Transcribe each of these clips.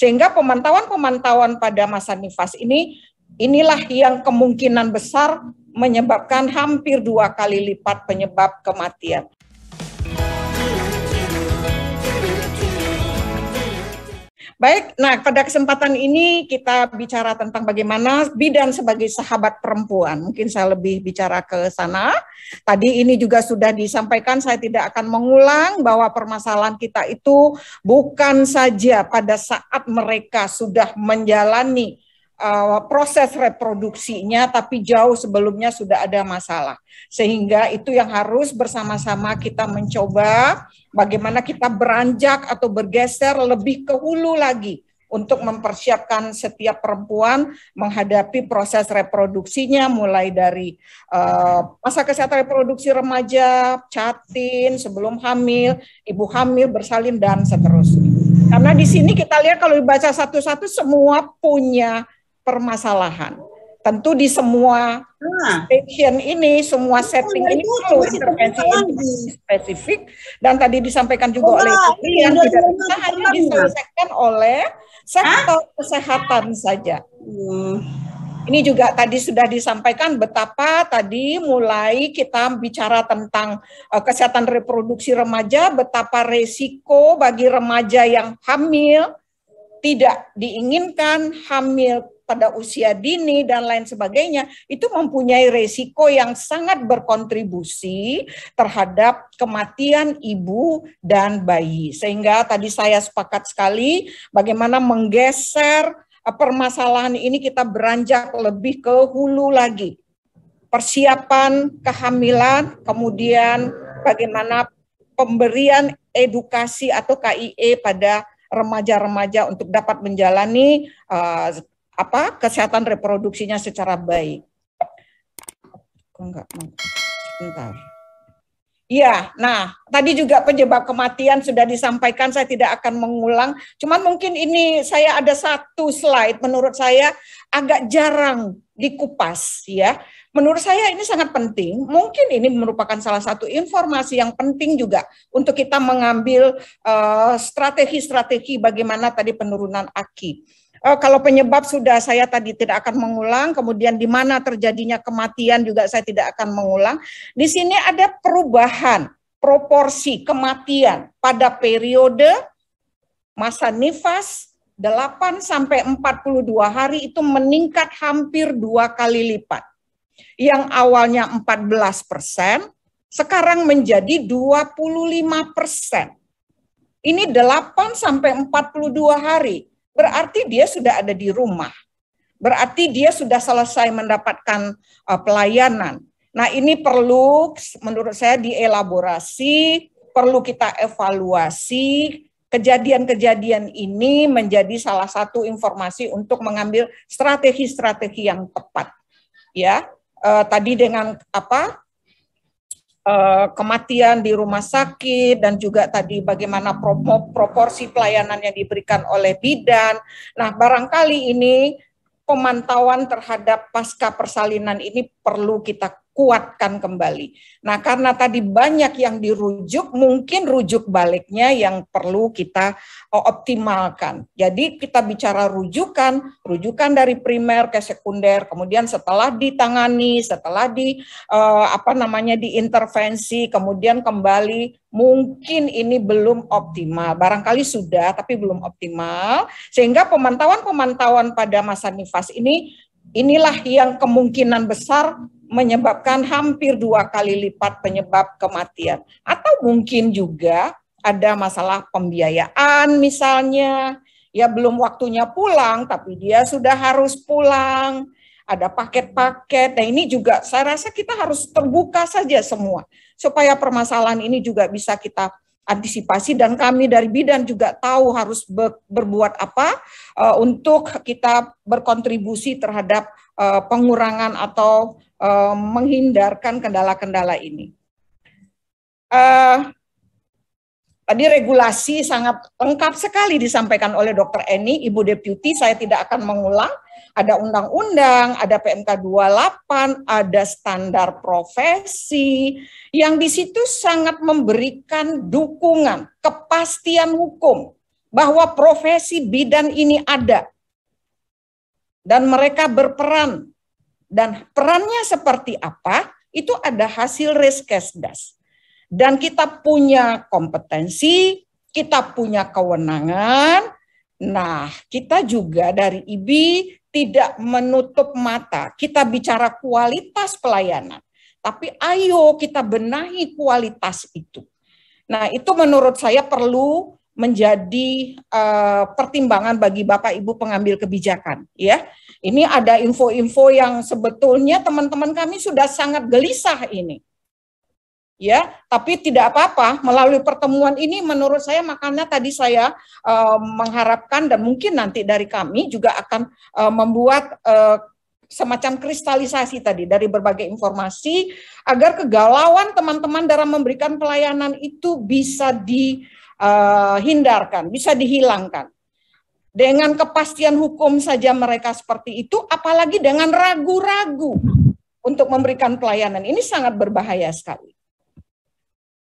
Sehingga pemantauan-pemantauan pada masa nifas ini inilah yang kemungkinan besar menyebabkan hampir dua kali lipat penyebab kematian. Baik, nah pada kesempatan ini kita bicara tentang bagaimana bidan sebagai sahabat perempuan. Mungkin saya lebih bicara ke sana. Tadi ini juga sudah disampaikan, saya tidak akan mengulang bahwa permasalahan kita itu bukan saja pada saat mereka sudah menjalani uh, proses reproduksinya tapi jauh sebelumnya sudah ada masalah. Sehingga itu yang harus bersama-sama kita mencoba bagaimana kita beranjak atau bergeser lebih ke hulu lagi untuk mempersiapkan setiap perempuan menghadapi proses reproduksinya mulai dari uh, masa kesehatan reproduksi remaja, catin, sebelum hamil, ibu hamil, bersalin dan seterusnya. Karena di sini kita lihat kalau dibaca satu-satu semua punya permasalahan. Tentu di semua nah. ini, semua setting ini perlu intervensi spesifik. Dan tadi disampaikan juga oh, oleh Ibu yang tidak bisa hanya diselesaikan oleh sektor kesehatan saja. Hmm. Ini juga tadi sudah disampaikan betapa tadi mulai kita bicara tentang e, kesehatan reproduksi remaja, betapa resiko bagi remaja yang hamil tidak diinginkan, hamil pada usia dini dan lain sebagainya itu mempunyai resiko yang sangat berkontribusi terhadap kematian ibu dan bayi. Sehingga tadi saya sepakat sekali bagaimana menggeser eh, permasalahan ini kita beranjak lebih ke hulu lagi. Persiapan kehamilan, kemudian bagaimana pemberian edukasi atau KIE pada remaja-remaja untuk dapat menjalani uh, apa kesehatan reproduksinya secara baik. Enggak, bentar. Iya, nah tadi juga penyebab kematian sudah disampaikan, saya tidak akan mengulang. Cuman mungkin ini saya ada satu slide menurut saya agak jarang dikupas ya. Menurut saya ini sangat penting, mungkin ini merupakan salah satu informasi yang penting juga untuk kita mengambil eh, strategi-strategi uh, strategi -strategi bagaimana tadi penurunan AKI uh, kalau penyebab sudah saya tadi tidak akan mengulang, kemudian di mana terjadinya kematian juga saya tidak akan mengulang. Di sini ada perubahan proporsi kematian pada periode masa nifas 8 sampai 42 hari itu meningkat hampir dua kali lipat. Yang awalnya 14 persen, sekarang menjadi 25 persen. Ini 8 sampai 42 hari berarti dia sudah ada di rumah. Berarti dia sudah selesai mendapatkan uh, pelayanan. Nah, ini perlu menurut saya dielaborasi, perlu kita evaluasi kejadian-kejadian ini menjadi salah satu informasi untuk mengambil strategi-strategi yang tepat. Ya, uh, tadi dengan apa Eh, kematian di rumah sakit dan juga tadi bagaimana proporsi pelayanan yang diberikan oleh bidan. Nah, barangkali ini pemantauan terhadap pasca persalinan ini perlu kita kuatkan kembali. Nah, karena tadi banyak yang dirujuk, mungkin rujuk baliknya yang perlu kita oh, optimalkan. Jadi kita bicara rujukan, rujukan dari primer ke sekunder, kemudian setelah ditangani, setelah di eh, apa namanya diintervensi, kemudian kembali mungkin ini belum optimal. Barangkali sudah tapi belum optimal sehingga pemantauan-pemantauan pada masa nifas ini inilah yang kemungkinan besar menyebabkan hampir dua kali lipat penyebab kematian. Atau mungkin juga ada masalah pembiayaan misalnya, ya belum waktunya pulang tapi dia sudah harus pulang, ada paket-paket. Nah ini juga saya rasa kita harus terbuka saja semua supaya permasalahan ini juga bisa kita antisipasi dan kami dari bidan juga tahu harus berbuat apa uh, untuk kita berkontribusi terhadap uh, pengurangan atau Eh, menghindarkan kendala-kendala ini. Uh, tadi regulasi sangat lengkap sekali disampaikan oleh Dr. Eni, Ibu Deputi, saya tidak akan mengulang. Ada undang-undang, ada PMK 28, ada standar profesi, yang di situ sangat memberikan dukungan, kepastian hukum bahwa profesi bidan ini ada. Dan mereka berperan dan perannya seperti apa itu ada hasil riskesdas. Dan kita punya kompetensi, kita punya kewenangan. Nah, kita juga dari IBI tidak menutup mata. Kita bicara kualitas pelayanan. Tapi ayo kita benahi kualitas itu. Nah, itu menurut saya perlu menjadi uh, pertimbangan bagi Bapak Ibu pengambil kebijakan, ya. Ini ada info-info yang sebetulnya teman-teman kami sudah sangat gelisah ini. Ya, tapi tidak apa-apa. Melalui pertemuan ini menurut saya makanya tadi saya uh, mengharapkan dan mungkin nanti dari kami juga akan uh, membuat uh, semacam kristalisasi tadi dari berbagai informasi agar kegalauan teman-teman dalam memberikan pelayanan itu bisa dihindarkan, bisa dihilangkan. Dengan kepastian hukum saja mereka seperti itu, apalagi dengan ragu-ragu untuk memberikan pelayanan. Ini sangat berbahaya sekali.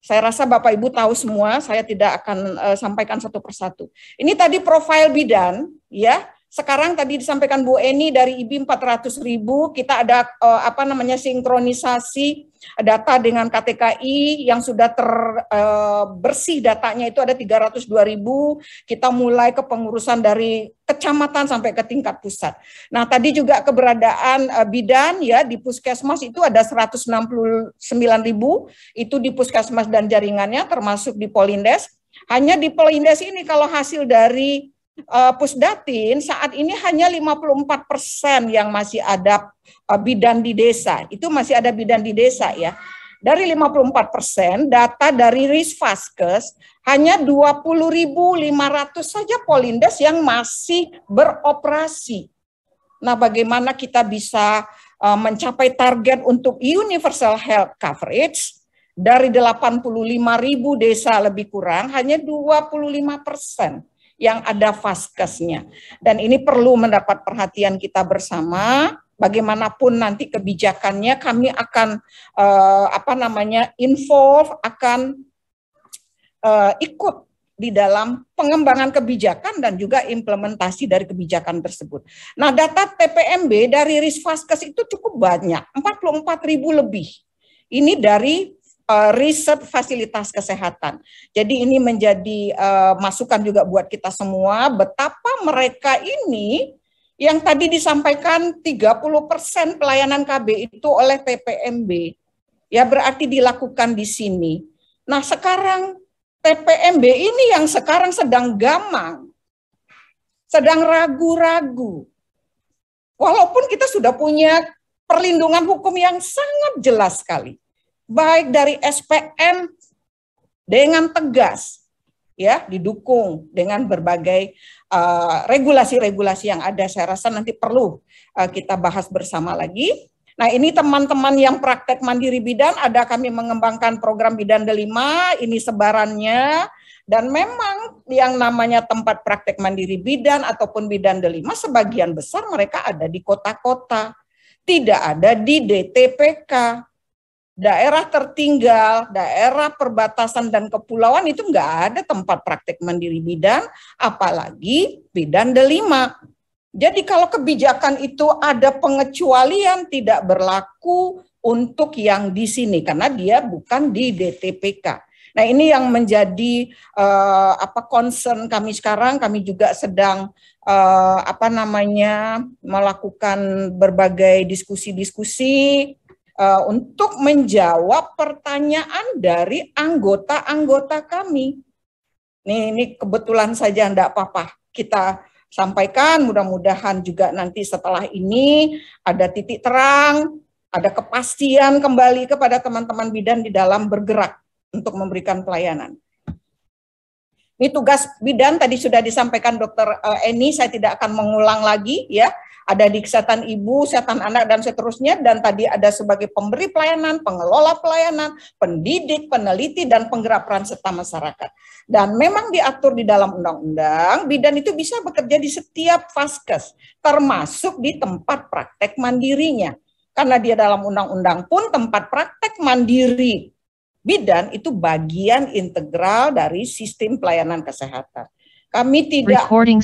Saya rasa Bapak Ibu tahu semua, saya tidak akan uh, sampaikan satu persatu. Ini tadi profil bidan, ya. Sekarang tadi disampaikan Bu Eni dari IBI 400 ribu, kita ada uh, apa namanya sinkronisasi data dengan KTKI yang sudah ter uh, bersih datanya itu ada 302 ribu. Kita mulai kepengurusan dari kecamatan sampai ke tingkat pusat. Nah tadi juga keberadaan uh, bidan ya di puskesmas itu ada 169 ribu, itu di puskesmas dan jaringannya termasuk di Polindes. Hanya di Polindes ini kalau hasil dari uh, Pusdatin saat ini hanya 54 persen yang masih ada uh, bidan di desa. Itu masih ada bidan di desa ya. Dari 54 persen, data dari Risvaskes hanya 20.500 saja Polindes yang masih beroperasi. Nah, bagaimana kita bisa uh, mencapai target untuk universal health coverage dari 85.000 desa lebih kurang hanya 25 persen yang ada faskesnya. Dan ini perlu mendapat perhatian kita bersama. Bagaimanapun nanti kebijakannya, kami akan uh, apa namanya involve, akan uh, ikut di dalam pengembangan kebijakan dan juga implementasi dari kebijakan tersebut. Nah, data TPMB dari Risk Faskes itu cukup banyak, 44 ribu lebih. Ini dari uh, riset fasilitas kesehatan. Jadi ini menjadi uh, masukan juga buat kita semua betapa mereka ini yang tadi disampaikan 30% pelayanan KB itu oleh TPMB. Ya berarti dilakukan di sini. Nah, sekarang TPMB ini yang sekarang sedang gamang. Sedang ragu-ragu. Walaupun kita sudah punya perlindungan hukum yang sangat jelas sekali baik dari SPM dengan tegas ya didukung dengan berbagai eh, regulasi-regulasi uh, yang ada saya rasa nanti perlu uh, kita bahas bersama lagi. Nah, ini teman-teman yang praktek mandiri bidan ada kami mengembangkan program bidan delima, ini sebarannya dan memang yang namanya tempat praktek mandiri bidan ataupun bidan delima sebagian besar mereka ada di kota-kota, tidak ada di DTPK daerah tertinggal, daerah perbatasan dan kepulauan itu enggak ada tempat praktek mandiri bidan, apalagi bidan delima. Jadi kalau kebijakan itu ada pengecualian tidak berlaku untuk yang di sini karena dia bukan di DTPK. Nah ini yang menjadi uh, apa concern kami sekarang. Kami juga sedang uh, apa namanya melakukan berbagai diskusi-diskusi uh, untuk menjawab pertanyaan dari anggota-anggota kami. Nih, ini kebetulan saja tidak apa-apa. Kita sampaikan mudah-mudahan juga nanti setelah ini ada titik terang, ada kepastian kembali kepada teman-teman bidan di dalam bergerak untuk memberikan pelayanan. Ini tugas bidan tadi sudah disampaikan Dokter eh, Eni, saya tidak akan mengulang lagi ya ada di kesehatan ibu, kesehatan anak dan seterusnya dan tadi ada sebagai pemberi pelayanan, pengelola pelayanan, pendidik, peneliti dan penggerak peran serta masyarakat. Dan memang diatur di dalam undang-undang bidan itu bisa bekerja di setiap faskes, termasuk di tempat praktek mandirinya. Karena dia dalam undang-undang pun tempat praktek mandiri bidan itu bagian integral dari sistem pelayanan kesehatan. Kami tidak Recording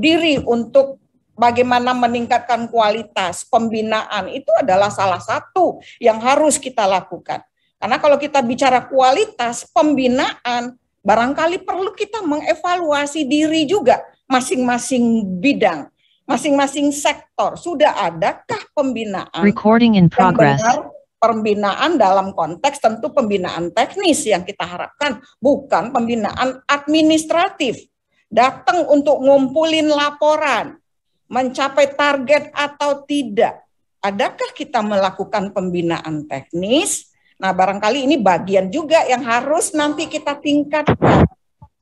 diri untuk bagaimana meningkatkan kualitas pembinaan itu adalah salah satu yang harus kita lakukan. Karena kalau kita bicara kualitas pembinaan, barangkali perlu kita mengevaluasi diri juga masing-masing bidang, masing-masing sektor. Sudah adakah pembinaan? Recording in progress. Yang benar pembinaan dalam konteks tentu pembinaan teknis yang kita harapkan, bukan pembinaan administratif. Datang untuk ngumpulin laporan, mencapai target atau tidak. Adakah kita melakukan pembinaan teknis? Nah, barangkali ini bagian juga yang harus nanti kita tingkatkan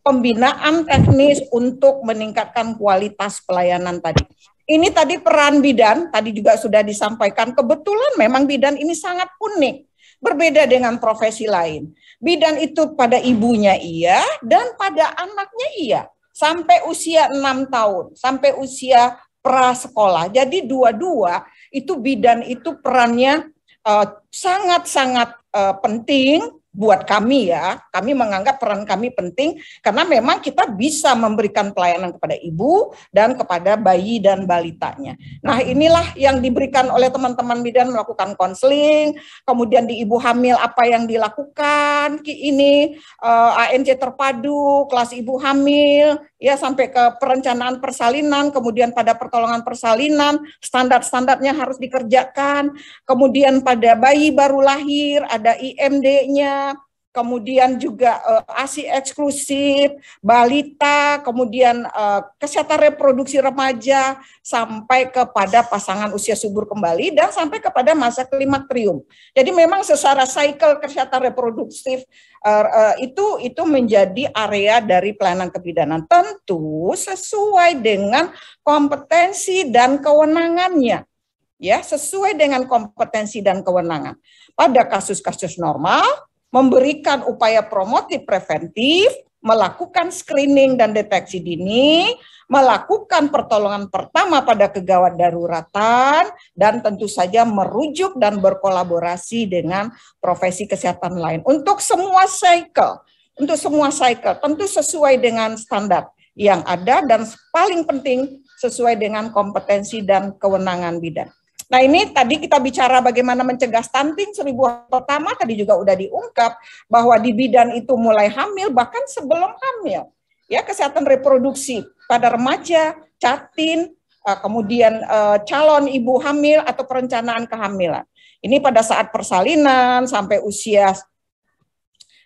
pembinaan teknis untuk meningkatkan kualitas pelayanan tadi. Ini tadi peran bidan, tadi juga sudah disampaikan. Kebetulan memang bidan ini sangat unik, berbeda dengan profesi lain. Bidan itu pada ibunya iya dan pada anaknya iya sampai usia 6 tahun, sampai usia prasekolah. Jadi dua-dua itu bidan itu perannya eh, sangat-sangat uh, uh, penting buat kami ya. Kami menganggap peran kami penting karena memang kita bisa memberikan pelayanan kepada ibu dan kepada bayi dan balitanya. Nah, inilah yang diberikan oleh teman-teman bidan melakukan konseling, kemudian di ibu hamil apa yang dilakukan, ini uh, eh, ANC terpadu, kelas ibu hamil, ya sampai ke perencanaan persalinan, kemudian pada pertolongan persalinan, standar-standarnya harus dikerjakan, kemudian pada bayi baru lahir ada IMD-nya, kemudian juga uh, eh, ASI eksklusif, balita, kemudian uh, kesehatan reproduksi remaja sampai kepada pasangan usia subur kembali dan sampai kepada masa klimakterium. Jadi memang secara cycle kesehatan reproduktif uh, er, eh, uh, itu itu menjadi area dari pelayanan kebidanan tentu sesuai dengan kompetensi dan kewenangannya. Ya, sesuai dengan kompetensi dan kewenangan. Pada kasus-kasus normal memberikan upaya promotif preventif, melakukan screening dan deteksi dini, melakukan pertolongan pertama pada kegawat daruratan, dan tentu saja merujuk dan berkolaborasi dengan profesi kesehatan lain. Untuk semua cycle, untuk semua cycle tentu sesuai dengan standar yang ada dan paling penting sesuai dengan kompetensi dan kewenangan bidang. Nah ini tadi kita bicara bagaimana mencegah stunting seribu hari pertama tadi juga udah diungkap bahwa di bidan itu mulai hamil bahkan sebelum hamil ya kesehatan reproduksi pada remaja, catin, eh, kemudian eh, calon ibu hamil atau perencanaan kehamilan. Ini pada saat persalinan sampai usia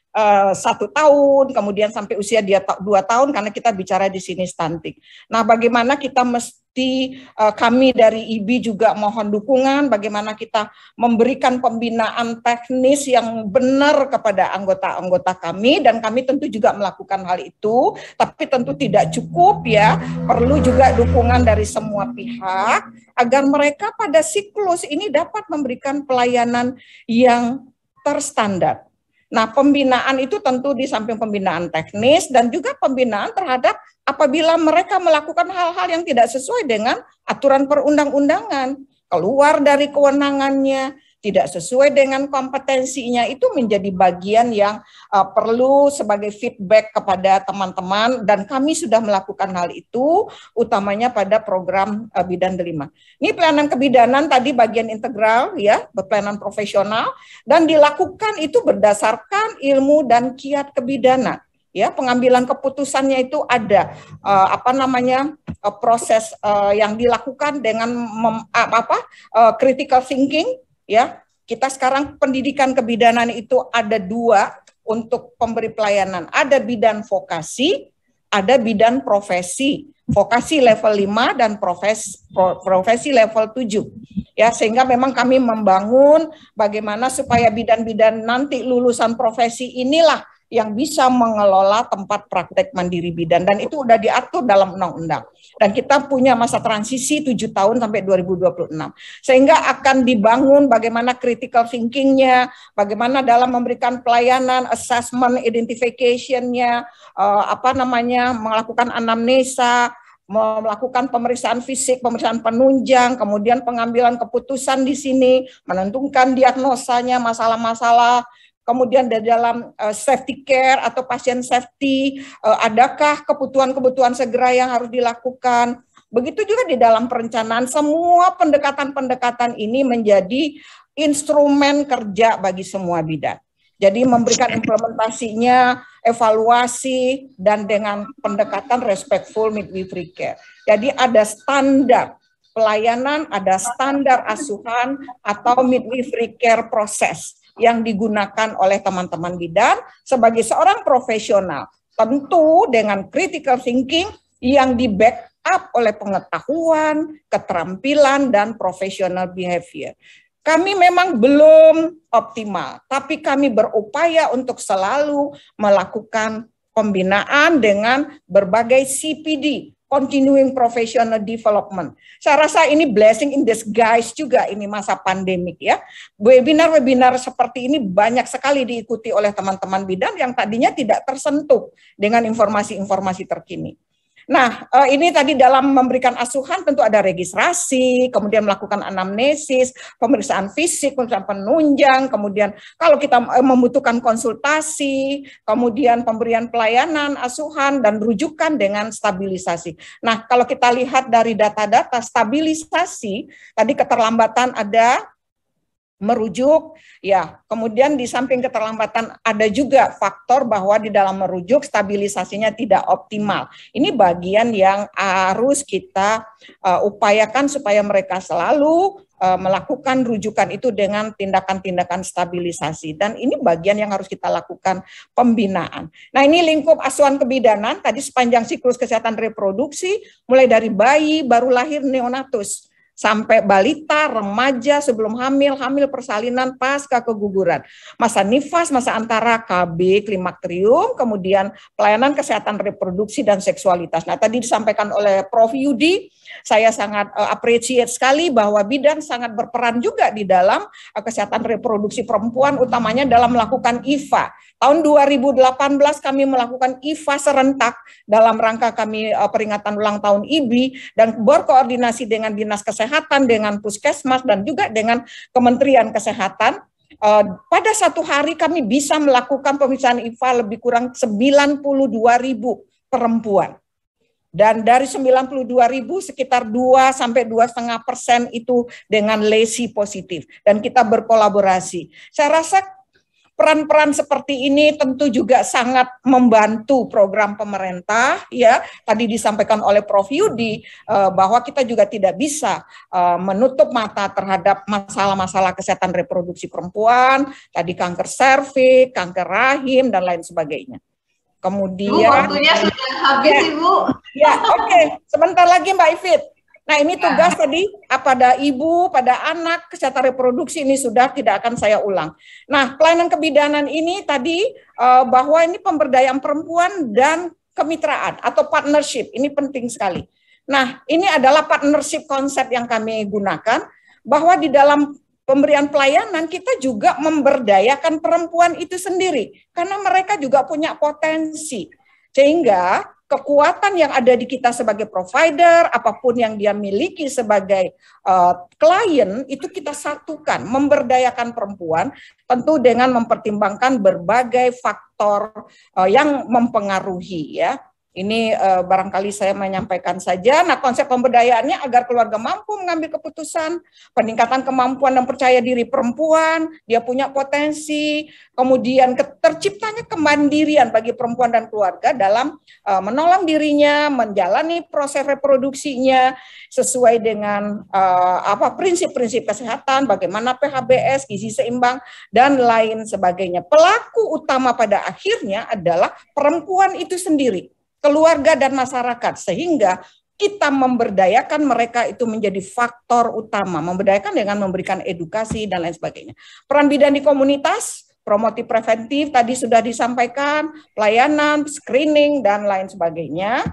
Eh, satu tahun, kemudian sampai usia dia dua tahun karena kita bicara di sini stunting. Nah, bagaimana kita mesti eh, kami dari IB juga mohon dukungan, bagaimana kita memberikan pembinaan teknis yang benar kepada anggota-anggota kami dan kami tentu juga melakukan hal itu, tapi tentu tidak cukup ya, perlu juga dukungan dari semua pihak agar mereka pada siklus ini dapat memberikan pelayanan yang terstandar Nah, pembinaan itu tentu di samping pembinaan teknis dan juga pembinaan terhadap apabila mereka melakukan hal-hal yang tidak sesuai dengan aturan perundang-undangan, keluar dari kewenangannya, tidak sesuai dengan kompetensinya itu menjadi bagian yang uh, perlu sebagai feedback kepada teman-teman dan kami sudah melakukan hal itu utamanya pada program uh, bidan delima. Ini pelayanan kebidanan tadi bagian integral ya, pelayanan profesional dan dilakukan itu berdasarkan ilmu dan kiat kebidanan ya pengambilan keputusannya itu ada uh, apa namanya uh, proses uh, yang dilakukan dengan mem, uh, apa uh, critical thinking ya kita sekarang pendidikan kebidanan itu ada dua untuk pemberi pelayanan. Ada bidan vokasi, ada bidan profesi. Vokasi level 5 dan profes, profesi level 7. Ya, sehingga memang kami membangun bagaimana supaya bidan-bidan nanti lulusan profesi inilah yang bisa mengelola tempat praktek mandiri bidan dan itu sudah diatur dalam undang-undang. Dan kita punya masa transisi 7 tahun sampai 2026. Sehingga akan dibangun bagaimana critical thinkingnya bagaimana dalam memberikan pelayanan, assessment, identificationnya nya eh, apa namanya, melakukan anamnesa, melakukan pemeriksaan fisik, pemeriksaan penunjang, kemudian pengambilan keputusan di sini, menentukan diagnosanya, masalah-masalah kemudian dari dalam uh, safety care atau pasien safety, uh, adakah kebutuhan-kebutuhan segera yang harus dilakukan. Begitu juga di dalam perencanaan, semua pendekatan-pendekatan ini menjadi instrumen kerja bagi semua bidang. Jadi memberikan implementasinya, evaluasi, dan dengan pendekatan respectful midwifery care. Jadi ada standar pelayanan, ada standar asuhan atau midwifery care proses yang digunakan oleh teman-teman bidan sebagai seorang profesional. Tentu dengan critical thinking yang di back oleh pengetahuan, keterampilan, dan professional behavior. Kami memang belum optimal, tapi kami berupaya untuk selalu melakukan pembinaan dengan berbagai CPD continuing professional development. Saya rasa ini blessing in disguise juga ini masa pandemik ya. Webinar-webinar seperti ini banyak sekali diikuti oleh teman-teman bidan yang tadinya tidak tersentuh dengan informasi-informasi terkini. Nah, eh, ini tadi dalam memberikan asuhan tentu ada registrasi, kemudian melakukan anamnesis, pemeriksaan fisik, pemeriksaan penunjang, kemudian kalau kita eh, membutuhkan konsultasi, kemudian pemberian pelayanan asuhan dan rujukan dengan stabilisasi. Nah, kalau kita lihat dari data-data stabilisasi, tadi keterlambatan ada merujuk ya kemudian di samping keterlambatan ada juga faktor bahwa di dalam merujuk stabilisasinya tidak optimal ini bagian yang harus kita uh, upayakan supaya mereka selalu uh, melakukan rujukan itu dengan tindakan-tindakan stabilisasi dan ini bagian yang harus kita lakukan pembinaan nah ini lingkup asuhan kebidanan tadi sepanjang siklus kesehatan reproduksi mulai dari bayi baru lahir neonatus sampai balita, remaja, sebelum hamil, hamil persalinan, pasca keguguran. Masa nifas, masa antara KB, klimakterium, kemudian pelayanan kesehatan reproduksi dan seksualitas. Nah, tadi disampaikan oleh Prof Yudi, saya sangat uh, appreciate sekali bahwa bidan sangat berperan juga di dalam uh, kesehatan reproduksi perempuan utamanya dalam melakukan IVA. Tahun 2018 kami melakukan IVA serentak dalam rangka kami uh, peringatan ulang tahun IBI dan berkoordinasi dengan Dinas Kesehatan, dengan Puskesmas dan juga dengan Kementerian Kesehatan Uh, pada satu hari kami bisa melakukan pemeriksaan IVA lebih kurang 92 ribu perempuan. Dan dari 92 ribu sekitar 2 sampai dua 2,5 persen itu dengan lesi positif. Dan kita berkolaborasi. Saya rasa peran-peran seperti ini tentu juga sangat membantu program pemerintah ya tadi disampaikan oleh Prof Yudi eh, bahwa kita juga tidak bisa eh, menutup mata terhadap masalah-masalah kesehatan reproduksi perempuan tadi kanker serviks, kanker rahim dan lain sebagainya. Kemudian Bu, waktunya sudah habis ya, Ibu. Ya, oke. Okay. Sebentar lagi Mbak Ifit. Nah, ini tugas ya. tadi ah, pada ibu, pada anak, kesehatan reproduksi ini sudah tidak akan saya ulang. Nah, pelayanan kebidanan ini tadi uh, bahwa ini pemberdayaan perempuan dan kemitraan atau partnership. Ini penting sekali. Nah, ini adalah partnership konsep yang kami gunakan bahwa di dalam pemberian pelayanan kita juga memberdayakan perempuan itu sendiri karena mereka juga punya potensi sehingga kekuatan yang ada di kita sebagai provider apapun yang dia miliki sebagai uh, klien itu kita satukan memberdayakan perempuan tentu dengan mempertimbangkan berbagai faktor uh, yang mempengaruhi ya ini uh, barangkali saya menyampaikan saja. Nah, konsep pemberdayaannya agar keluarga mampu mengambil keputusan, peningkatan kemampuan dan percaya diri perempuan, dia punya potensi, kemudian terciptanya kemandirian bagi perempuan dan keluarga dalam uh, menolong dirinya, menjalani proses reproduksinya sesuai dengan uh, apa prinsip-prinsip kesehatan, bagaimana PHBS, gizi seimbang dan lain sebagainya. Pelaku utama pada akhirnya adalah perempuan itu sendiri keluarga dan masyarakat sehingga kita memberdayakan mereka itu menjadi faktor utama memberdayakan dengan memberikan edukasi dan lain sebagainya peran bidan di komunitas promotif preventif tadi sudah disampaikan pelayanan screening dan lain sebagainya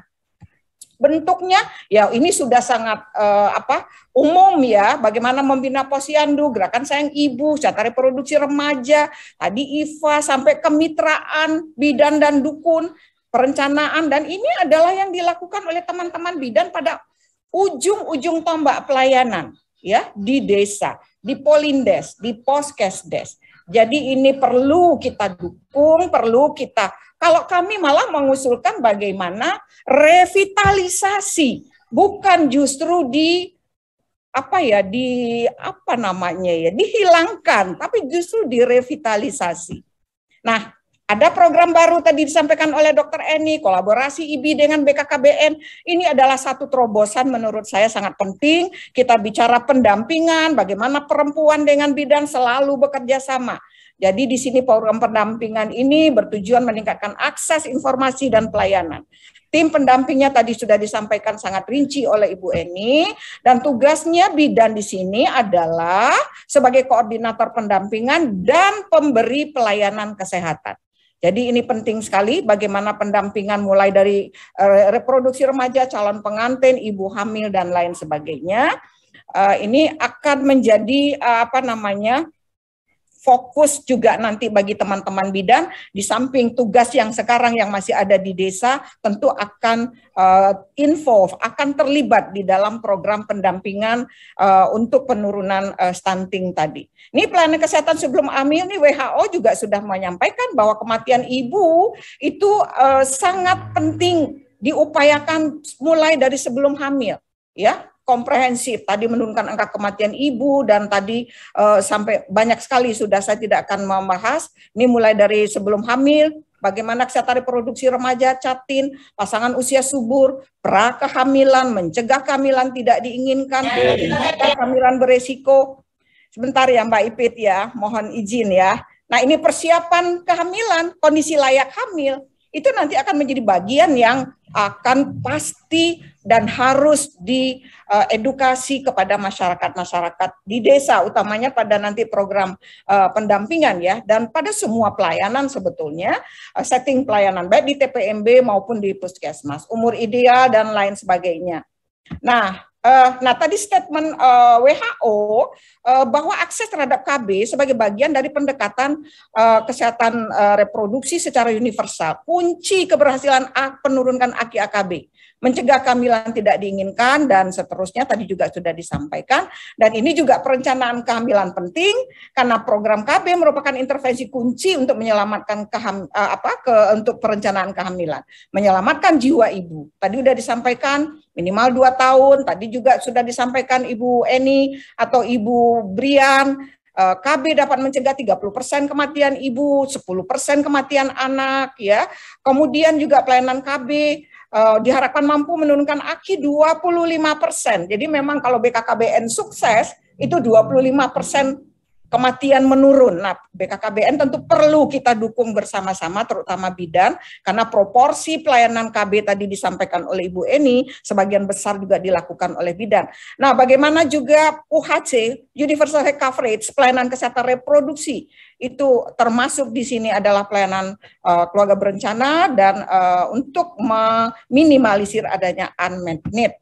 bentuknya ya ini sudah sangat uh, apa umum ya bagaimana membina posyandu gerakan sayang ibu catat reproduksi remaja tadi Iva sampai kemitraan bidan dan dukun perencanaan dan ini adalah yang dilakukan oleh teman-teman bidan pada ujung-ujung tombak pelayanan ya di desa, di Polindes, di Poskesdes. Jadi ini perlu kita dukung, perlu kita kalau kami malah mengusulkan bagaimana revitalisasi bukan justru di apa ya di apa namanya ya dihilangkan tapi justru direvitalisasi. Nah, ada program baru tadi disampaikan oleh Dr. Eni, kolaborasi IBI dengan BKKBN. Ini adalah satu terobosan menurut saya sangat penting. Kita bicara pendampingan, bagaimana perempuan dengan bidan selalu bekerja sama. Jadi di sini program pendampingan ini bertujuan meningkatkan akses informasi dan pelayanan. Tim pendampingnya tadi sudah disampaikan sangat rinci oleh Ibu Eni dan tugasnya bidan di sini adalah sebagai koordinator pendampingan dan pemberi pelayanan kesehatan. Jadi ini penting sekali bagaimana pendampingan mulai dari eh, reproduksi remaja, calon pengantin, ibu hamil dan lain sebagainya. Eh, ini akan menjadi eh, apa namanya fokus juga nanti bagi teman-teman bidan di samping tugas yang sekarang yang masih ada di desa tentu akan uh, involve akan terlibat di dalam program pendampingan uh, untuk penurunan uh, stunting tadi. Ini pelayanan kesehatan sebelum amil nih WHO juga sudah menyampaikan bahwa kematian ibu itu uh, sangat penting diupayakan mulai dari sebelum hamil ya komprehensif. Tadi menurunkan angka kematian ibu dan tadi uh, sampai banyak sekali sudah saya tidak akan membahas. Ini mulai dari sebelum hamil, bagaimana kesehatan reproduksi remaja, catin, pasangan usia subur, pra kehamilan, mencegah kehamilan tidak diinginkan, kehamilan beresiko. Sebentar ya Mbak Ipit ya, mohon izin ya. Nah ini persiapan kehamilan, kondisi layak hamil itu nanti akan menjadi bagian yang akan pasti dan harus diedukasi kepada masyarakat-masyarakat di desa, utamanya pada nanti program eh, pendampingan ya, dan pada semua pelayanan sebetulnya, eh, setting pelayanan baik di TPMB maupun di puskesmas, umur ideal dan lain sebagainya. Nah, Uh, nah, tadi statement uh, eh, WHO uh, eh, bahwa akses terhadap KB sebagai bagian dari pendekatan uh, kesehatan uh, reproduksi secara universal, kunci keberhasilan penurunkan AKI AKB mencegah kehamilan tidak diinginkan dan seterusnya tadi juga sudah disampaikan dan ini juga perencanaan kehamilan penting karena program KB merupakan intervensi kunci untuk menyelamatkan keham, eh, apa ke untuk perencanaan kehamilan, menyelamatkan jiwa ibu. Tadi sudah disampaikan minimal dua tahun, tadi juga sudah disampaikan Ibu Eni atau Ibu Brian eh, KB dapat mencegah 30% kematian ibu, 10% kematian anak ya. Kemudian juga pelayanan KB uh, diharapkan mampu menurunkan AKI 25 persen. Jadi memang kalau BKKBN sukses, itu 25 persen kematian menurun. Nah, BKKBN tentu perlu kita dukung bersama-sama terutama bidan karena proporsi pelayanan KB tadi disampaikan oleh Ibu Eni sebagian besar juga dilakukan oleh bidan. Nah, bagaimana juga UHC Universal Health Coverage pelayanan kesehatan reproduksi itu termasuk di sini adalah pelayanan uh, keluarga berencana dan uh, untuk meminimalisir adanya unmet need.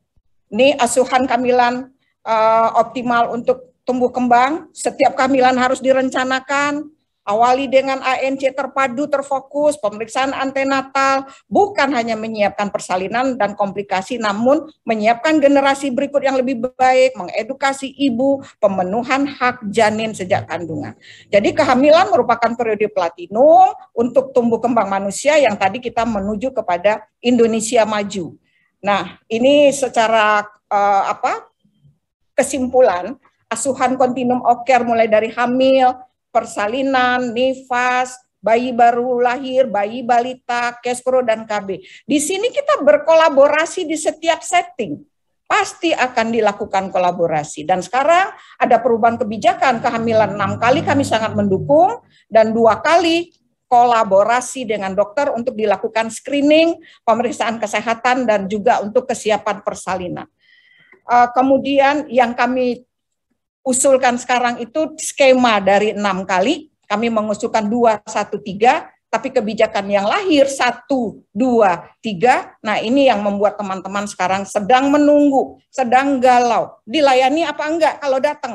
Ini asuhan kamilan uh, eh, optimal untuk tumbuh kembang, setiap kehamilan harus direncanakan, awali dengan ANC terpadu terfokus, pemeriksaan antenatal, bukan hanya menyiapkan persalinan dan komplikasi, namun menyiapkan generasi berikut yang lebih baik, mengedukasi ibu, pemenuhan hak janin sejak kandungan. Jadi kehamilan merupakan periode platinum untuk tumbuh kembang manusia yang tadi kita menuju kepada Indonesia maju. Nah, ini secara uh, apa kesimpulan asuhan kontinum oker mulai dari hamil, persalinan, nifas, bayi baru lahir, bayi balita, keskro dan KB. Di sini kita berkolaborasi di setiap setting. Pasti akan dilakukan kolaborasi. Dan sekarang ada perubahan kebijakan kehamilan enam kali kami sangat mendukung dan dua kali kolaborasi dengan dokter untuk dilakukan screening, pemeriksaan kesehatan, dan juga untuk kesiapan persalinan. Eh, kemudian yang kami usulkan sekarang itu skema dari enam kali, kami mengusulkan dua, satu, tiga, tapi kebijakan yang lahir satu, dua, tiga. Nah ini yang membuat teman-teman sekarang sedang menunggu, sedang galau. Dilayani apa enggak kalau datang?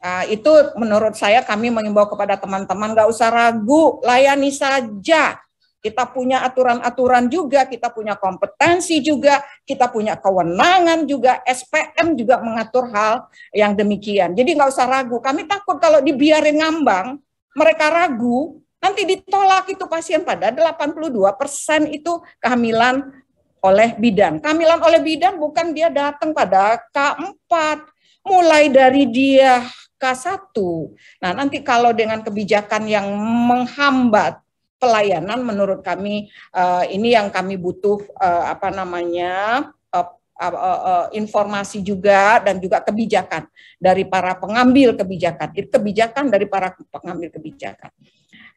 Nah, itu menurut saya kami mengimbau kepada teman-teman nggak usah ragu, layani saja kita punya aturan-aturan juga, kita punya kompetensi juga, kita punya kewenangan juga, SPM juga mengatur hal yang demikian. Jadi nggak usah ragu, kami takut kalau dibiarin ngambang, mereka ragu, nanti ditolak itu pasien pada 82 persen itu kehamilan oleh bidan. Kehamilan oleh bidan bukan dia datang pada K4, mulai dari dia K1. Nah nanti kalau dengan kebijakan yang menghambat pelayanan menurut kami uh, ini yang kami butuh uh, apa namanya uh, uh, uh, uh, informasi juga dan juga kebijakan dari para pengambil kebijakan kebijakan dari para pengambil kebijakan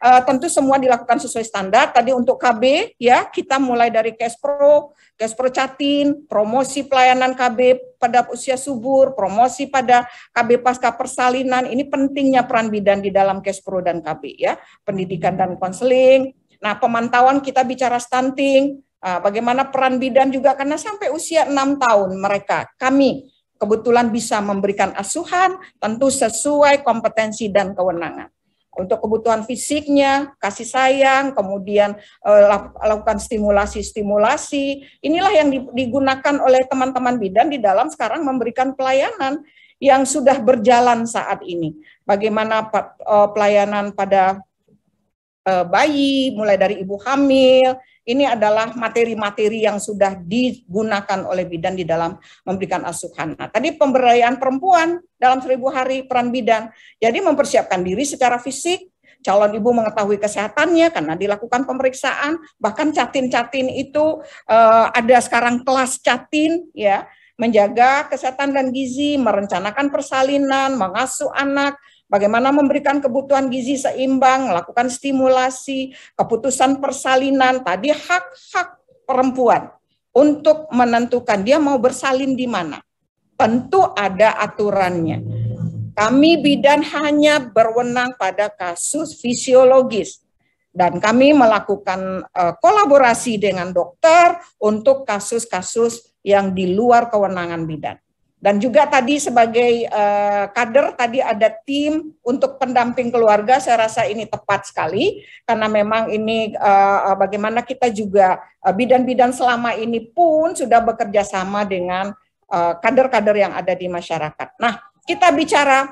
uh, tentu semua dilakukan sesuai standar. Tadi untuk KB ya kita mulai dari Kespro, Kespro Catin, promosi pelayanan KB pada usia subur, promosi pada KB pasca persalinan. Ini pentingnya peran bidan di dalam Kespro dan KB ya, pendidikan dan konseling. Nah, pemantauan kita bicara stunting, ah, bagaimana peran bidan juga karena sampai usia enam tahun mereka kami kebetulan bisa memberikan asuhan tentu sesuai kompetensi dan kewenangan untuk kebutuhan fisiknya, kasih sayang, kemudian eh, lakukan stimulasi-stimulasi. Inilah yang digunakan oleh teman-teman bidan di dalam sekarang memberikan pelayanan yang sudah berjalan saat ini. Bagaimana eh, pelayanan pada uh, bayi, mulai dari ibu hamil. Ini adalah materi-materi yang sudah digunakan oleh bidan di dalam memberikan asuhan. Nah, tadi pemberdayaan perempuan dalam seribu hari peran bidan. Jadi mempersiapkan diri secara fisik, calon ibu mengetahui kesehatannya karena dilakukan pemeriksaan, bahkan catin-catin itu uh, ada sekarang kelas catin ya menjaga kesehatan dan gizi, merencanakan persalinan, mengasuh anak, bagaimana memberikan kebutuhan gizi seimbang, melakukan stimulasi, keputusan persalinan, tadi hak-hak perempuan untuk menentukan dia mau bersalin di mana. Tentu ada aturannya. Kami bidan hanya berwenang pada kasus fisiologis dan kami melakukan eh, kolaborasi dengan dokter untuk kasus-kasus yang di luar kewenangan bidan. Dan juga tadi sebagai uh, kader tadi ada tim untuk pendamping keluarga saya rasa ini tepat sekali karena memang ini uh, bagaimana kita juga bidan-bidan uh, selama ini pun sudah bekerja sama dengan kader-kader yang ada di masyarakat. Nah, kita bicara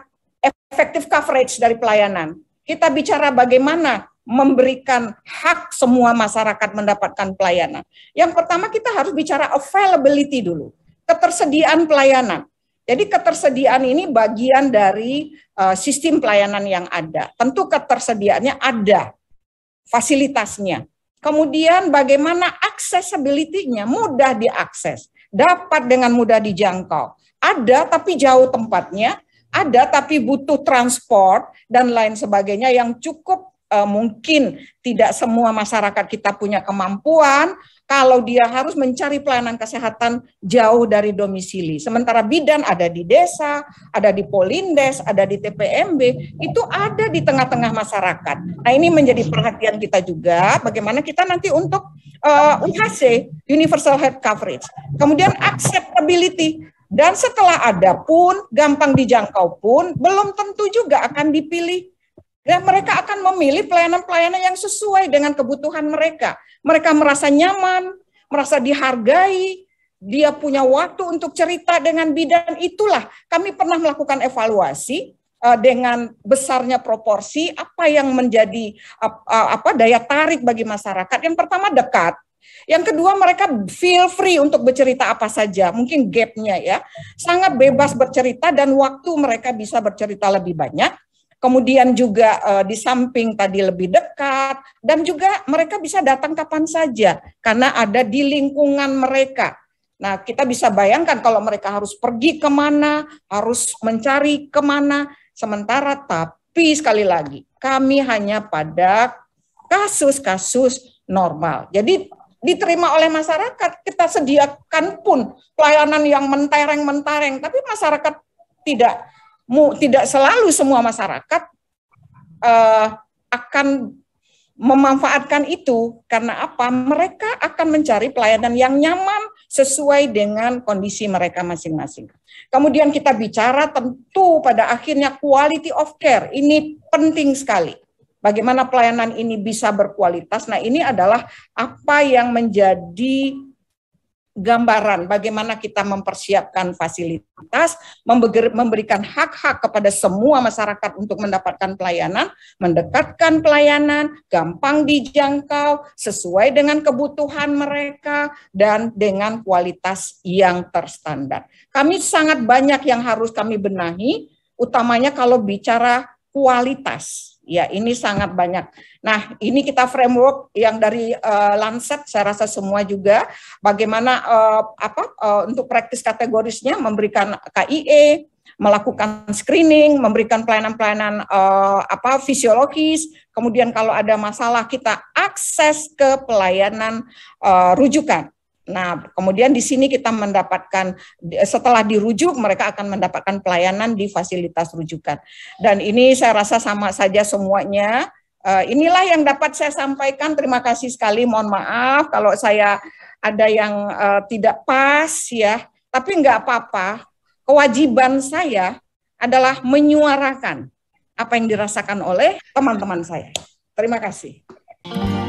efektif coverage dari pelayanan. Kita bicara bagaimana memberikan hak semua masyarakat mendapatkan pelayanan. Yang pertama kita harus bicara availability dulu ketersediaan pelayanan. Jadi ketersediaan ini bagian dari uh, sistem pelayanan yang ada. Tentu ketersediaannya ada fasilitasnya. Kemudian bagaimana accessibility mudah diakses, dapat dengan mudah dijangkau. Ada tapi jauh tempatnya, ada tapi butuh transport dan lain sebagainya yang cukup uh, mungkin tidak semua masyarakat kita punya kemampuan kalau dia harus mencari pelayanan kesehatan jauh dari domisili. Sementara bidan ada di desa, ada di Polindes, ada di TPMB, itu ada di tengah-tengah masyarakat. Nah ini menjadi perhatian kita juga, bagaimana kita nanti untuk uh, eh, UHC, Universal Health Coverage. Kemudian acceptability, dan setelah ada pun, gampang dijangkau pun, belum tentu juga akan dipilih dan ya, mereka akan memilih pelayanan-pelayanan yang sesuai dengan kebutuhan mereka. Mereka merasa nyaman, merasa dihargai, dia punya waktu untuk cerita dengan bidan itulah. Kami pernah melakukan evaluasi uh, dengan besarnya proporsi apa yang menjadi uh, uh, apa daya tarik bagi masyarakat. Yang pertama dekat, yang kedua mereka feel free untuk bercerita apa saja, mungkin gapnya ya. Sangat bebas bercerita dan waktu mereka bisa bercerita lebih banyak kemudian juga uh, di samping tadi lebih dekat dan juga mereka bisa datang kapan saja karena ada di lingkungan mereka. Nah, kita bisa bayangkan kalau mereka harus pergi kemana, harus mencari kemana. Sementara tapi sekali lagi, kami hanya pada kasus-kasus normal. Jadi diterima oleh masyarakat, kita sediakan pun pelayanan yang mentereng-mentereng, tapi masyarakat tidak mu, tidak selalu semua masyarakat uh, akan memanfaatkan itu karena apa? Mereka akan mencari pelayanan yang nyaman sesuai dengan kondisi mereka masing-masing. Kemudian kita bicara tentu pada akhirnya quality of care. Ini penting sekali. Bagaimana pelayanan ini bisa berkualitas? Nah, ini adalah apa yang menjadi gambaran bagaimana kita mempersiapkan fasilitas, memberikan hak-hak kepada semua masyarakat untuk mendapatkan pelayanan, mendekatkan pelayanan, gampang dijangkau, sesuai dengan kebutuhan mereka, dan dengan kualitas yang terstandar. Kami sangat banyak yang harus kami benahi, utamanya kalau bicara kualitas Ya, ini sangat banyak. Nah, ini kita framework yang dari uh, Lancet saya rasa semua juga bagaimana uh, apa uh, untuk praktis kategorisnya memberikan KIE, melakukan screening, memberikan pelayanan-pelayanan uh, apa fisiologis. Kemudian kalau ada masalah kita akses ke pelayanan uh, rujukan. Nah, kemudian di sini kita mendapatkan setelah dirujuk mereka akan mendapatkan pelayanan di fasilitas rujukan. Dan ini saya rasa sama saja semuanya. Eh, inilah yang dapat saya sampaikan. Terima kasih sekali. Mohon maaf kalau saya ada yang eh, tidak pas ya, tapi nggak apa-apa. Kewajiban saya adalah menyuarakan apa yang dirasakan oleh teman-teman saya. Terima kasih.